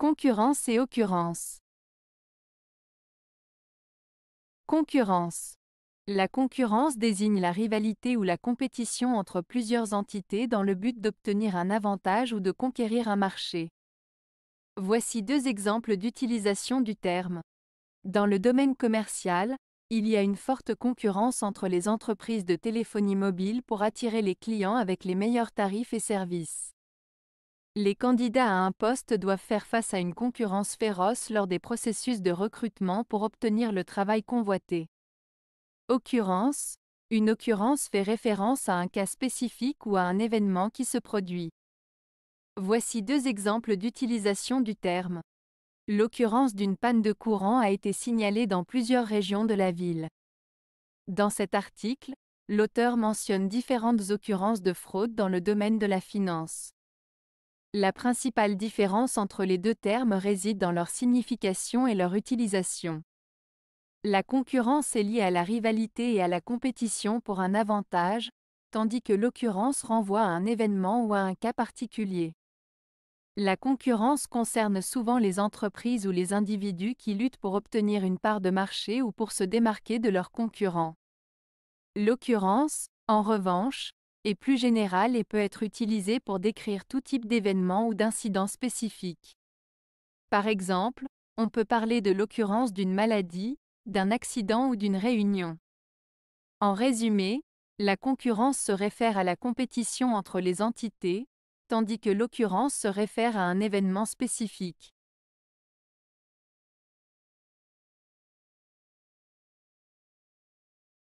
Concurrence et occurrence. Concurrence. La concurrence désigne la rivalité ou la compétition entre plusieurs entités dans le but d'obtenir un avantage ou de conquérir un marché. Voici deux exemples d'utilisation du terme. Dans le domaine commercial, il y a une forte concurrence entre les entreprises de téléphonie mobile pour attirer les clients avec les meilleurs tarifs et services. Les candidats à un poste doivent faire face à une concurrence féroce lors des processus de recrutement pour obtenir le travail convoité. Occurrence Une occurrence fait référence à un cas spécifique ou à un événement qui se produit. Voici deux exemples d'utilisation du terme. L'occurrence d'une panne de courant a été signalée dans plusieurs régions de la ville. Dans cet article, l'auteur mentionne différentes occurrences de fraude dans le domaine de la finance. La principale différence entre les deux termes réside dans leur signification et leur utilisation. La concurrence est liée à la rivalité et à la compétition pour un avantage, tandis que l'occurrence renvoie à un événement ou à un cas particulier. La concurrence concerne souvent les entreprises ou les individus qui luttent pour obtenir une part de marché ou pour se démarquer de leurs concurrents. L'occurrence, en revanche, est plus général et peut être utilisé pour décrire tout type d'événement ou d'incident spécifique. Par exemple, on peut parler de l'occurrence d'une maladie, d'un accident ou d'une réunion. En résumé, la concurrence se réfère à la compétition entre les entités, tandis que l'occurrence se réfère à un événement spécifique.